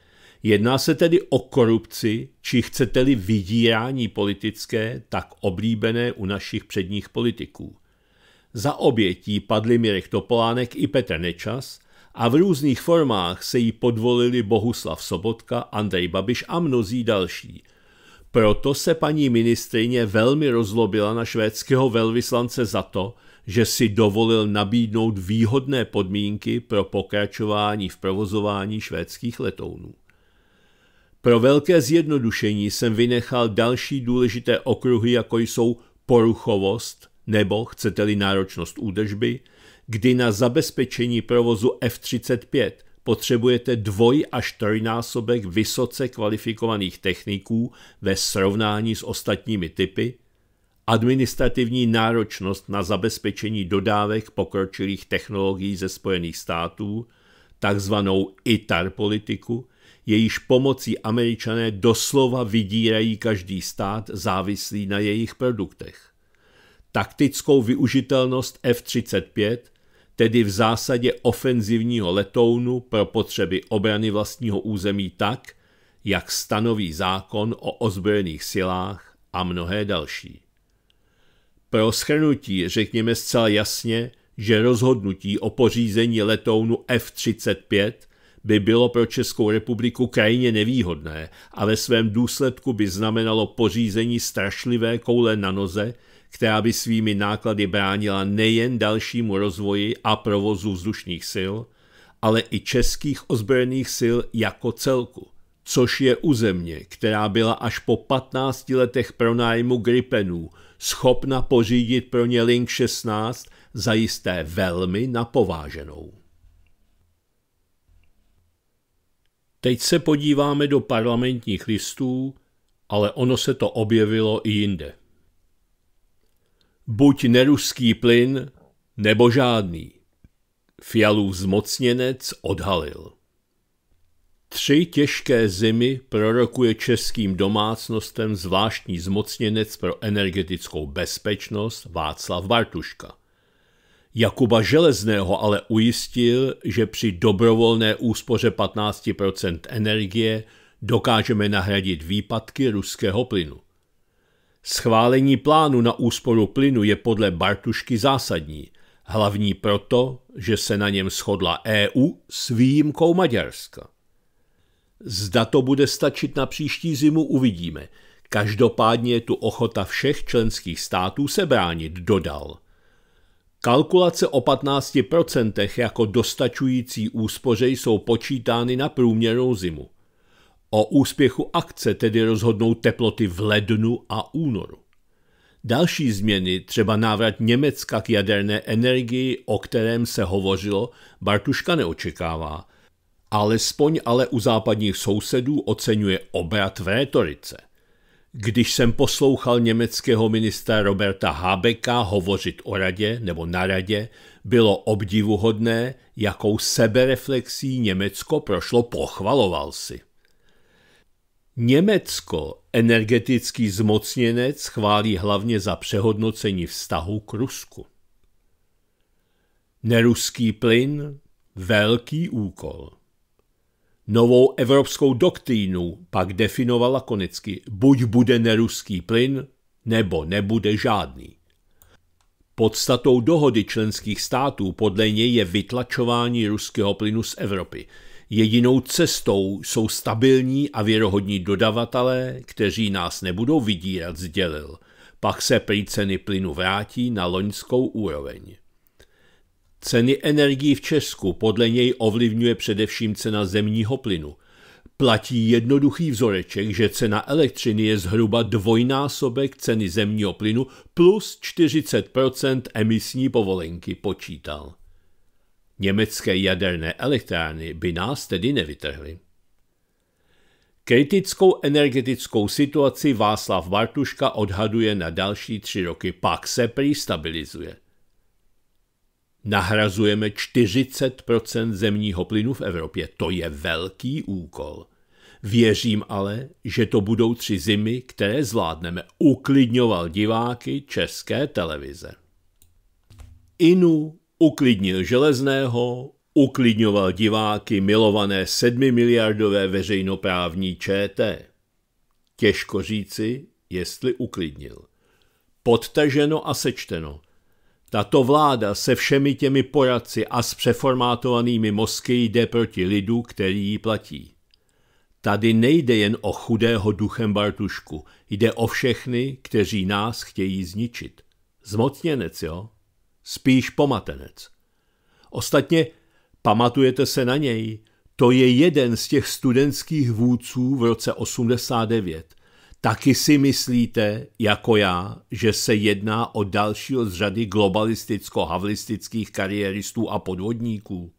Jedná se tedy o korupci, či chcete-li vydírání politické, tak oblíbené u našich předních politiků. Za obětí padli Mirek Topolánek i Petr Nečas – a v různých formách se jí podvolili Bohuslav Sobotka, Andrej Babiš a mnozí další. Proto se paní ministrině velmi rozlobila na švédského velvyslance za to, že si dovolil nabídnout výhodné podmínky pro pokračování v provozování švédských letounů. Pro velké zjednodušení jsem vynechal další důležité okruhy, jako jsou poruchovost nebo, chcete-li náročnost údržby, kdy na zabezpečení provozu F-35 potřebujete dvoj až trojnásobek vysoce kvalifikovaných techniků ve srovnání s ostatními typy, administrativní náročnost na zabezpečení dodávek pokročilých technologií ze Spojených států, takzvanou ITAR politiku, jejíž pomocí američané doslova vydírají každý stát závislý na jejich produktech. Taktickou využitelnost F-35 tedy v zásadě ofenzivního letounu pro potřeby obrany vlastního území tak, jak stanoví zákon o ozbrojených silách a mnohé další. Pro schrnutí řekněme zcela jasně, že rozhodnutí o pořízení letounu F-35 by bylo pro Českou republiku krajně nevýhodné a ve svém důsledku by znamenalo pořízení strašlivé koule na noze, která by svými náklady bránila nejen dalšímu rozvoji a provozu vzdušných sil, ale i českých ozbrojených sil jako celku, což je u země, která byla až po 15 letech pronájmu Gripenů schopna pořídit pro ně Link 16 zajisté velmi napováženou. Teď se podíváme do parlamentních listů, ale ono se to objevilo i jinde buď neruský plyn, nebo žádný. Fialův zmocněnec odhalil. Tři těžké zimy prorokuje českým domácnostem zvláštní zmocněnec pro energetickou bezpečnost Václav Bartuška. Jakuba Železného ale ujistil, že při dobrovolné úspoře 15 energie dokážeme nahradit výpadky ruského plynu. Schválení plánu na úsporu plynu je podle Bartušky zásadní, hlavní proto, že se na něm shodla EU s výjimkou Maďarska. Zda to bude stačit na příští zimu, uvidíme. Každopádně je tu ochota všech členských států se bránit, dodal. Kalkulace o 15% jako dostačující úspoře jsou počítány na průměrnou zimu. O úspěchu akce tedy rozhodnou teploty v lednu a únoru. Další změny, třeba návrat Německa k jaderné energii, o kterém se hovořilo, Bartuška neočekává. Alespoň ale u západních sousedů oceňuje obrat v retorice. Když jsem poslouchal německého ministra Roberta Habeka hovořit o radě nebo na radě, bylo obdivuhodné, jakou sebereflexí Německo prošlo, pochvaloval si. Německo, energetický zmocněnec, chválí hlavně za přehodnocení vztahu k Rusku. Neruský plyn – velký úkol. Novou evropskou doktrínu pak definovala konecky buď bude neruský plyn, nebo nebude žádný. Podstatou dohody členských států podle něj je vytlačování ruského plynu z Evropy – Jedinou cestou jsou stabilní a věrohodní dodavatelé, kteří nás nebudou vydírat, sdělil. Pak se prý ceny plynu vrátí na loňskou úroveň. Ceny energií v Česku podle něj ovlivňuje především cena zemního plynu. Platí jednoduchý vzoreček, že cena elektřiny je zhruba dvojnásobek ceny zemního plynu plus 40 emisní povolenky, počítal. Německé jaderné elektrárny by nás tedy nevytrhly. Kritickou energetickou situaci Václav Bartuška odhaduje na další tři roky, pak se prý stabilizuje. Nahrazujeme 40 zemního plynu v Evropě. To je velký úkol. Věřím ale, že to budou tři zimy, které zvládneme, uklidňoval diváky české televize. Inu uklidnil železného, uklidňoval diváky milované sedmimiliardové veřejnoprávní ČT. Těžko říci, jestli uklidnil. Podtaženo a sečteno. Tato vláda se všemi těmi poradci a s přeformátovanými mozky jde proti lidu, který ji platí. Tady nejde jen o chudého duchem Bartušku, jde o všechny, kteří nás chtějí zničit. Zmocněnec, jo? spíš pomatenec. Ostatně pamatujete se na něj, to je jeden z těch studentských vůdců v roce 89. Taky si myslíte, jako já, že se jedná o dalšího z řady globalisticko-havlistických kariéristů a podvodníků?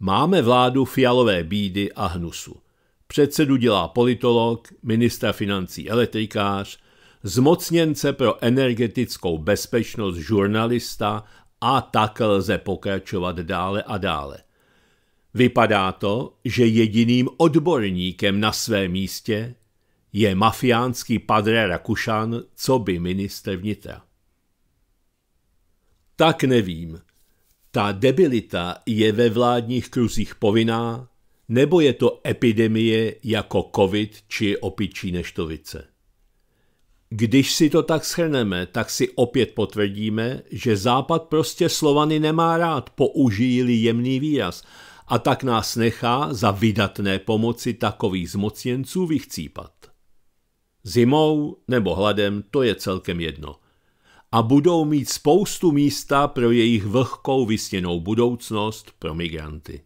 Máme vládu fialové bídy a hnusu. Předsedu dělá politolog, ministra financí elektrikář, zmocněnce pro energetickou bezpečnost žurnalista a tak lze pokračovat dále a dále. Vypadá to, že jediným odborníkem na svém místě je mafiánský padre Rakušan, co by ministr vnitra. Tak nevím. Ta debilita je ve vládních kruzích povinná, nebo je to epidemie jako covid či opičí neštovice? Když si to tak shrneme, tak si opět potvrdíme, že Západ prostě Slovany nemá rád, použijí-li jemný výraz, a tak nás nechá za vydatné pomoci takových zmocněnců vychcípat. Zimou nebo hladem, to je celkem jedno. A budou mít spoustu místa pro jejich vlhkou vysněnou budoucnost pro migranty.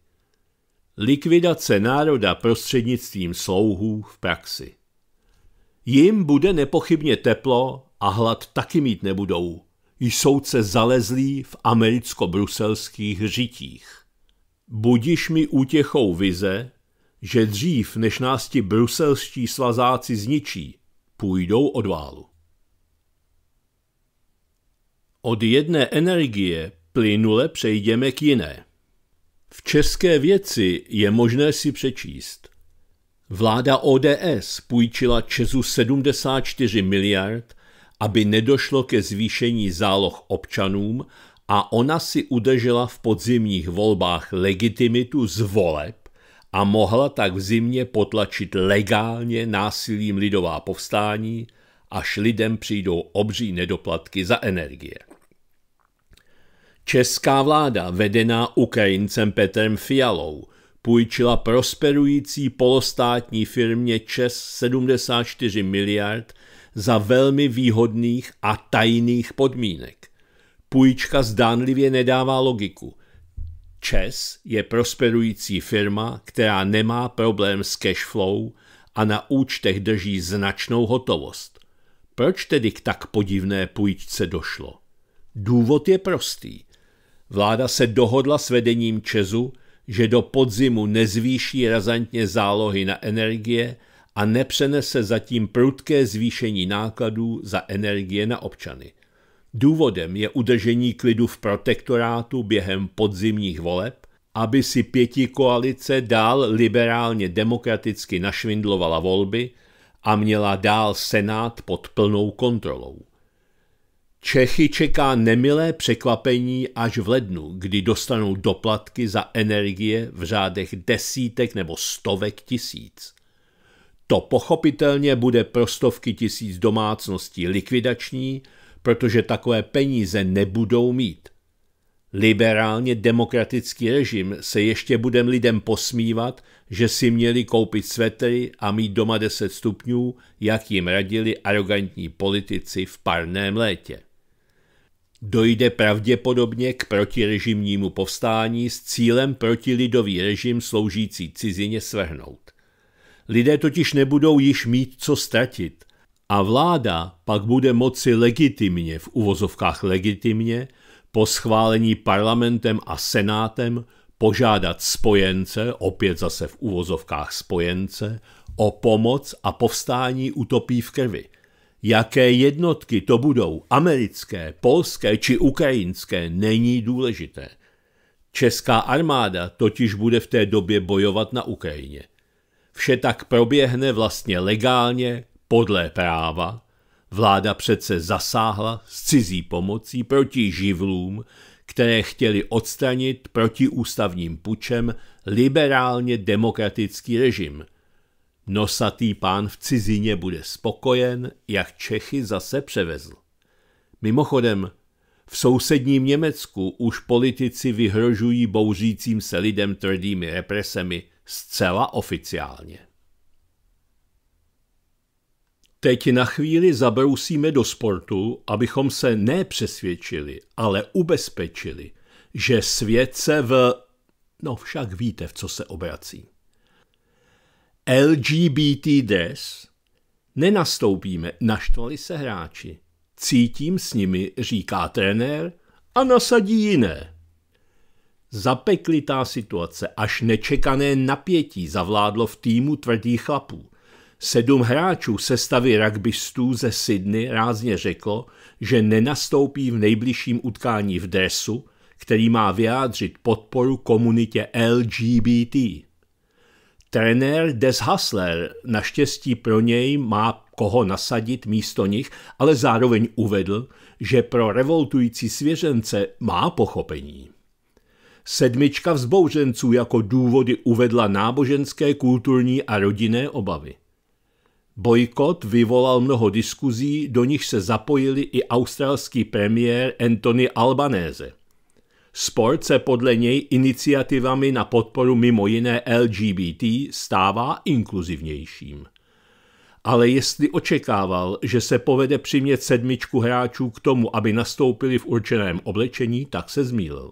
Likvidace národa prostřednictvím slouhů v praxi. Jim bude nepochybně teplo a hlad taky mít nebudou. Jsou se zalezlí v americko-bruselských žitích. Budiš mi útěchou vize, že dřív, než nás ti bruselští svazáci zničí, půjdou od válu. Od jedné energie plynule přejdeme k jiné. V české věci je možné si přečíst – Vláda ODS půjčila Česu 74 miliard, aby nedošlo ke zvýšení záloh občanům a ona si udržela v podzimních volbách legitimitu z voleb a mohla tak v zimě potlačit legálně násilím lidová povstání, až lidem přijdou obří nedoplatky za energie. Česká vláda, vedená Ukrajincem Petrem Fialou, půjčila prosperující polostátní firmě ČES 74 miliard za velmi výhodných a tajných podmínek. Půjčka zdánlivě nedává logiku. ČES je prosperující firma, která nemá problém s flow a na účtech drží značnou hotovost. Proč tedy k tak podivné půjčce došlo? Důvod je prostý. Vláda se dohodla s vedením Česu, že do podzimu nezvýší razantně zálohy na energie a nepřenese zatím prudké zvýšení nákladů za energie na občany. Důvodem je udržení klidu v protektorátu během podzimních voleb, aby si pěti koalice dál liberálně demokraticky našvindlovala volby a měla dál Senát pod plnou kontrolou. Čechy čeká nemilé překvapení až v lednu, kdy dostanou doplatky za energie v řádech desítek nebo stovek tisíc. To pochopitelně bude pro stovky tisíc domácností likvidační, protože takové peníze nebudou mít. Liberálně demokratický režim se ještě budem lidem posmívat, že si měli koupit svetry a mít doma 10 stupňů, jak jim radili arrogantní politici v parném létě. Dojde pravděpodobně k protirežimnímu povstání s cílem protilidový režim sloužící cizině svrhnout. Lidé totiž nebudou již mít co ztratit a vláda pak bude moci legitimně, v uvozovkách legitimně, po schválení parlamentem a senátem požádat spojence, opět zase v uvozovkách spojence, o pomoc a povstání utopí v krvi – Jaké jednotky to budou, americké, polské či ukrajinské, není důležité. Česká armáda totiž bude v té době bojovat na Ukrajině. Vše tak proběhne vlastně legálně, podle práva. Vláda přece zasáhla s cizí pomocí proti živlům, které chtěli odstranit protiústavním pučem liberálně demokratický režim – Nosatý pán v cizině bude spokojen, jak Čechy zase převezl. Mimochodem, v sousedním Německu už politici vyhrožují bouřícím se lidem tvrdými represemi zcela oficiálně. Teď na chvíli zabrousíme do sportu, abychom se nepřesvědčili, ale ubezpečili, že svět se v... No však víte, v co se obracím. LGBT des, nenastoupíme, naštvali se hráči. Cítím s nimi, říká trenér, a nasadí jiné. Zapeklitá situace až nečekané napětí zavládlo v týmu tvrdých chlapů. Sedm hráčů sestavy rugbystů ze Sydney rázně řeklo, že nenastoupí v nejbližším utkání v dresu, který má vyjádřit podporu komunitě LGBT. Trenér Des Hasler naštěstí pro něj má koho nasadit místo nich, ale zároveň uvedl, že pro revoltující svěřence má pochopení. Sedmička vzbouřenců jako důvody uvedla náboženské, kulturní a rodinné obavy. Bojkot vyvolal mnoho diskuzí, do nich se zapojili i australský premiér Anthony Albanese – Sport se podle něj iniciativami na podporu mimo jiné LGBT stává inkluzivnějším. Ale jestli očekával, že se povede přimět sedmičku hráčů k tomu, aby nastoupili v určeném oblečení, tak se zmýlil.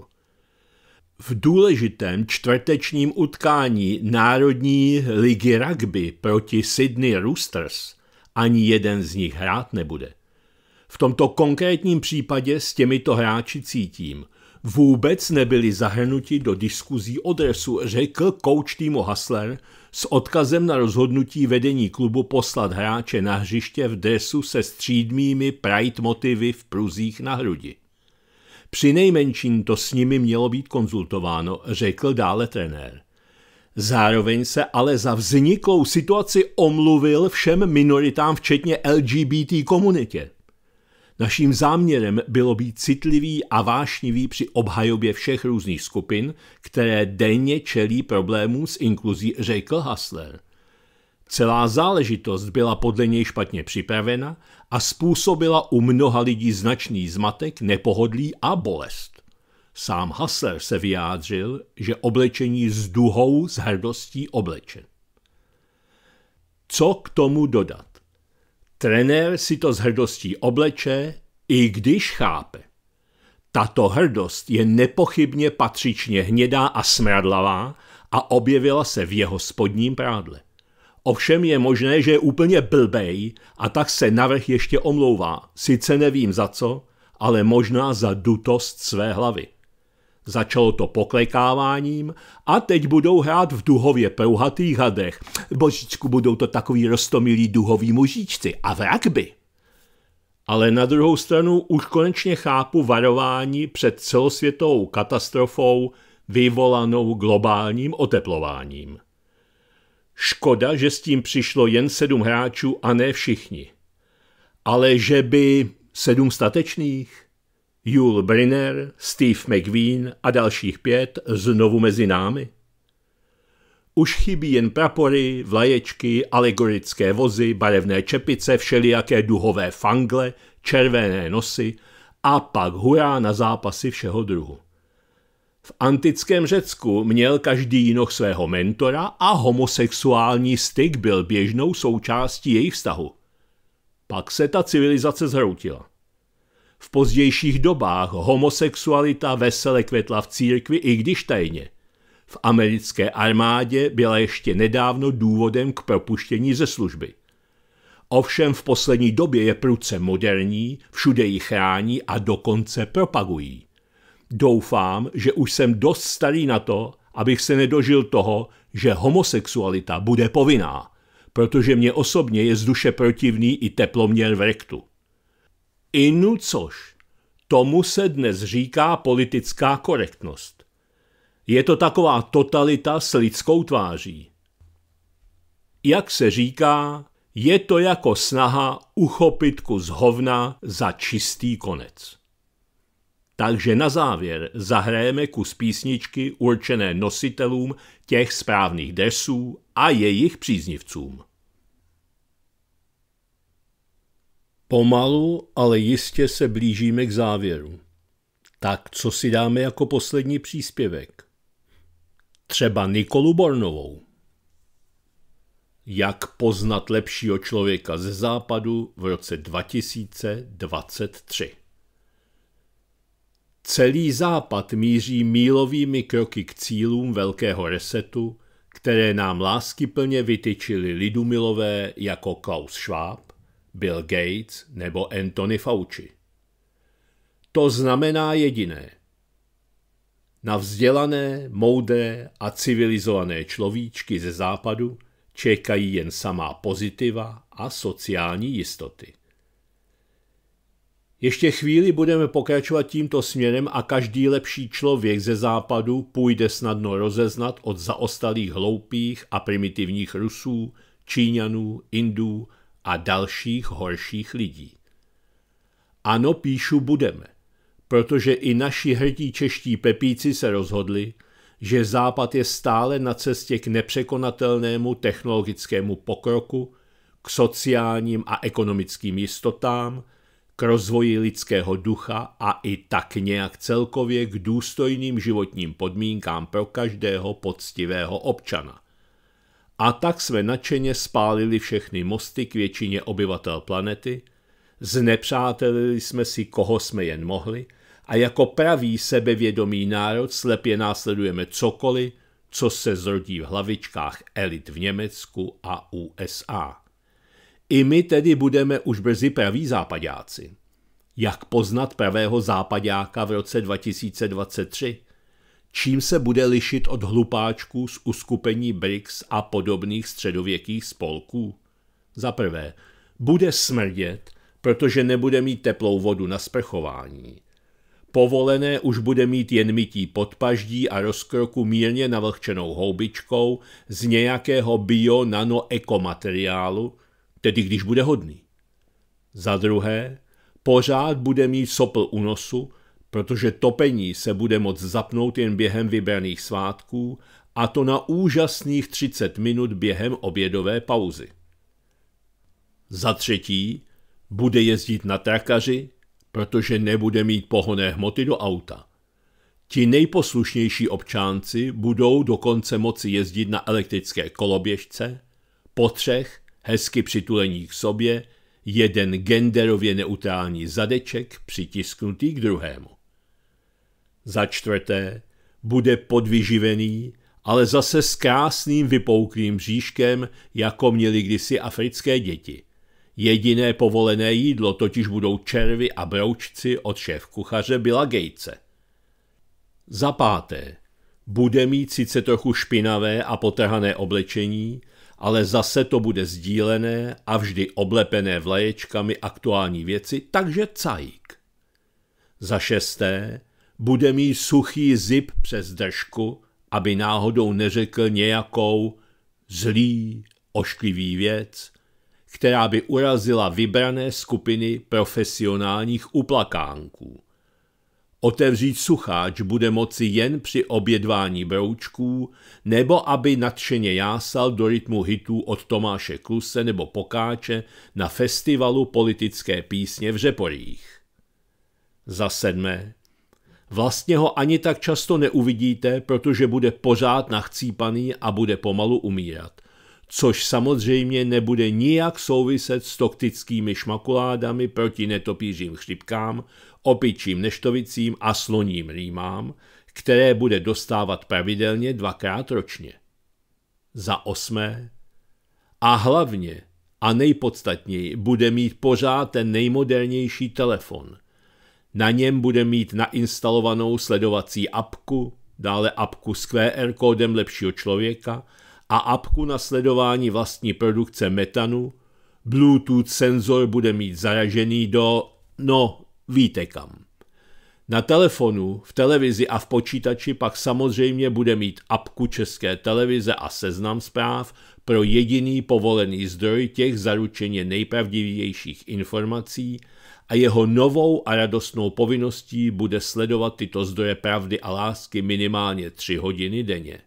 V důležitém čtvrtečním utkání Národní ligy rugby proti Sydney Roosters ani jeden z nich hrát nebude. V tomto konkrétním případě s těmito hráči cítím – vůbec nebyli zahrnuti do diskuzí dresu, řekl kouč Timo Hasler s odkazem na rozhodnutí vedení klubu poslat hráče na hřiště v dresu se střídmými pride motivy v pruzích na hrudi. Při nejmenším to s nimi mělo být konzultováno, řekl dále trenér. Zároveň se ale za vzniklou situaci omluvil všem minoritám, včetně LGBT komunitě. Naším záměrem bylo být citlivý a vášnivý při obhajobě všech různých skupin, které denně čelí problémům s inkluzí, řekl Hasler. Celá záležitost byla podle něj špatně připravena a způsobila u mnoha lidí značný zmatek, nepohodlí a bolest. Sám Hasler se vyjádřil, že oblečení s duhou s hrdostí oblečen. Co k tomu dodat? Trenér si to s hrdostí obleče, i když chápe. Tato hrdost je nepochybně patřičně hnědá a smradlavá a objevila se v jeho spodním prádle. Ovšem je možné, že je úplně blbej a tak se navrh ještě omlouvá. Sice nevím za co, ale možná za dutost své hlavy. Začalo to poklekáváním a teď budou hrát v duhově prouhatých hadech. Božičku, budou to takový rostomilí duhoví mužičci a v rugby. Ale na druhou stranu už konečně chápu varování před celosvětovou katastrofou vyvolanou globálním oteplováním. Škoda, že s tím přišlo jen sedm hráčů a ne všichni. Ale že by sedm statečných? Jule Brynner, Steve McQueen a dalších pět znovu mezi námi? Už chybí jen prapory, vlaječky, alegorické vozy, barevné čepice, všelijaké duhové fangle, červené nosy a pak hurá na zápasy všeho druhu. V antickém Řecku měl každý jinoch svého mentora a homosexuální styk byl běžnou součástí jejich vztahu. Pak se ta civilizace zhroutila. V pozdějších dobách homosexualita vesele kvetla v církvi i když tajně. V americké armádě byla ještě nedávno důvodem k propuštění ze služby. Ovšem v poslední době je pruce moderní, všude ji chrání a dokonce propagují. Doufám, že už jsem dost starý na to, abych se nedožil toho, že homosexualita bude povinná, protože mě osobně je z duše protivný i teploměr v rektu. Inu což. Tomu se dnes říká politická korektnost. Je to taková totalita s lidskou tváří. Jak se říká, je to jako snaha uchopit kus hovna za čistý konec. Takže na závěr zahrajeme kus písničky určené nositelům těch správných desů a jejich příznivcům. Pomalu, ale jistě se blížíme k závěru. Tak co si dáme jako poslední příspěvek? Třeba Nikolu Bornovou. Jak poznat lepšího člověka ze západu v roce 2023? Celý západ míří mílovými kroky k cílům velkého resetu, které nám láskyplně vytyčili lidumilové jako Klaus Schwab, Bill Gates nebo Anthony Fauci. To znamená jediné. Na vzdělané, moudré a civilizované človíčky ze západu čekají jen samá pozitiva a sociální jistoty. Ještě chvíli budeme pokračovat tímto směrem a každý lepší člověk ze západu půjde snadno rozeznat od zaostalých hloupých a primitivních Rusů, Číňanů, Indů a dalších horších lidí. Ano, píšu budeme, protože i naši hrdí čeští pepíci se rozhodli, že Západ je stále na cestě k nepřekonatelnému technologickému pokroku, k sociálním a ekonomickým jistotám, k rozvoji lidského ducha a i tak nějak celkově k důstojným životním podmínkám pro každého poctivého občana. A tak jsme nadšeně spálili všechny mosty k většině obyvatel planety, znepřátelili jsme si, koho jsme jen mohli, a jako pravý sebevědomý národ slepě následujeme cokoliv, co se zrodí v hlavičkách elit v Německu a USA. I my tedy budeme už brzy praví západáci. Jak poznat pravého západáka v roce 2023? čím se bude lišit od hlupáčků z uskupení BRICS a podobných středověkých spolků? Za prvé, bude smrdět, protože nebude mít teplou vodu na sprchování. Povolené už bude mít jen mytí podpaždí a rozkroku mírně navlhčenou houbičkou z nějakého bio-nano-ekomateriálu, tedy když bude hodný. Za druhé, pořád bude mít sopl u nosu, protože topení se bude moct zapnout jen během vybraných svátků a to na úžasných 30 minut během obědové pauzy. Za třetí, bude jezdit na trakaři, protože nebude mít pohoné hmoty do auta. Ti nejposlušnější občánci budou dokonce moci jezdit na elektrické koloběžce, po třech, hezky přitulení k sobě, jeden genderově neutrální zadeček přitisknutý k druhému. Za čtvrté, bude podvyživený, ale zase s krásným vypouklým bříškem, jako měli kdysi africké děti. Jediné povolené jídlo totiž budou červy a broučci od šéf kuchaře Billa Gatese. Za páté, bude mít sice trochu špinavé a potrhané oblečení, ale zase to bude sdílené a vždy oblepené vlaječkami aktuální věci, takže cajík. Za šesté, bude mít suchý zip přes držku, aby náhodou neřekl nějakou zlý, ošklivý věc, která by urazila vybrané skupiny profesionálních uplakánků. Otevřít sucháč bude moci jen při obědvání broučků, nebo aby nadšeně jásal do rytmu hitů od Tomáše Kluse nebo Pokáče na festivalu politické písně v Řeporích. Za sedmé, Vlastně ho ani tak často neuvidíte, protože bude pořád nachcípaný a bude pomalu umírat. Což samozřejmě nebude nijak souviset s toktickými šmakuládami proti netopířím chřipkám, opičím neštovicím a sloním rýmám, které bude dostávat pravidelně dvakrát ročně. Za osmé. A hlavně, a nejpodstatněji, bude mít pořád ten nejmodernější telefon – na něm bude mít nainstalovanou sledovací apku, dále apku s QR kódem lepšího člověka a apku na sledování vlastní produkce metanu. Bluetooth senzor bude mít zaražený do, no, víte kam. Na telefonu, v televizi a v počítači pak samozřejmě bude mít apku České televize a seznam zpráv pro jediný povolený zdroj těch zaručeně nejpravdivějších informací – a jeho novou a radostnou povinností bude sledovat tyto zdroje pravdy a lásky minimálně tři hodiny denně.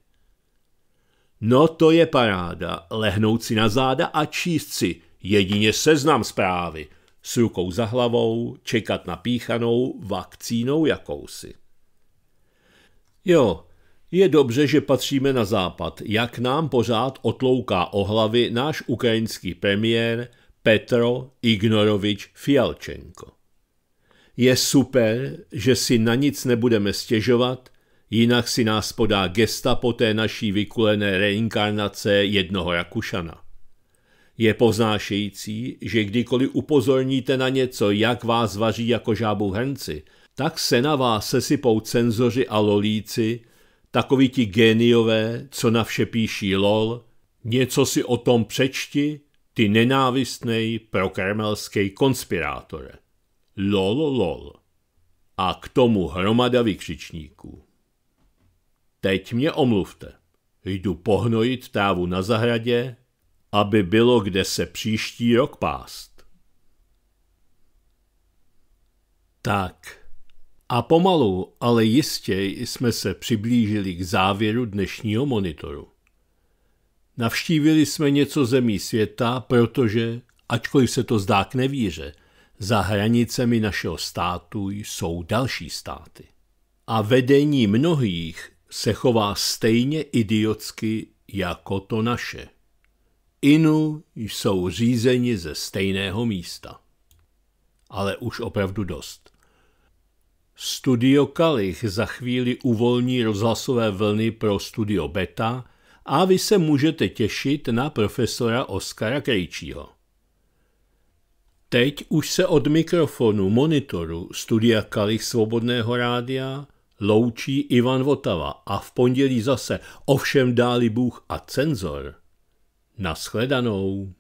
No to je paráda, lehnout si na záda a číst si jedině seznam zprávy, s rukou za hlavou, čekat na píchanou vakcínou jakousi. Jo, je dobře, že patříme na západ, jak nám pořád otlouká o hlavy náš ukrajinský premiér, Petro Ignorovič Fialčenko. Je super, že si na nic nebudeme stěžovat, jinak si nás podá gesta po té naší vykulené reinkarnace jednoho Rakušana. Je poznášející, že kdykoliv upozorníte na něco, jak vás vaří jako žábu hrnci, tak se na vás sesypou cenzoři a lolíci, takoví ti géniové, co na vše píší lol, něco si o tom přečti, ty nenávistnej prokremelský konspirátore. Lol, lol. A k tomu hromada vykřičníků. Teď mě omluvte. Jdu pohnojit trávu na zahradě, aby bylo kde se příští rok pást. Tak. A pomalu, ale jistě jsme se přiblížili k závěru dnešního monitoru. Navštívili jsme něco zemí světa, protože, ačkoliv se to zdá k nevíře, za hranicemi našeho státu jsou další státy. A vedení mnohých se chová stejně idiotsky jako to naše. Inu jsou řízeni ze stejného místa. Ale už opravdu dost. Studio Kalich za chvíli uvolní rozhlasové vlny pro studio Beta – a vy se můžete těšit na profesora Oskara Krejčího. Teď už se od mikrofonu monitoru Studia Kalich Svobodného rádia loučí Ivan Votava a v pondělí zase ovšem dáli Bůh a cenzor. Naschledanou.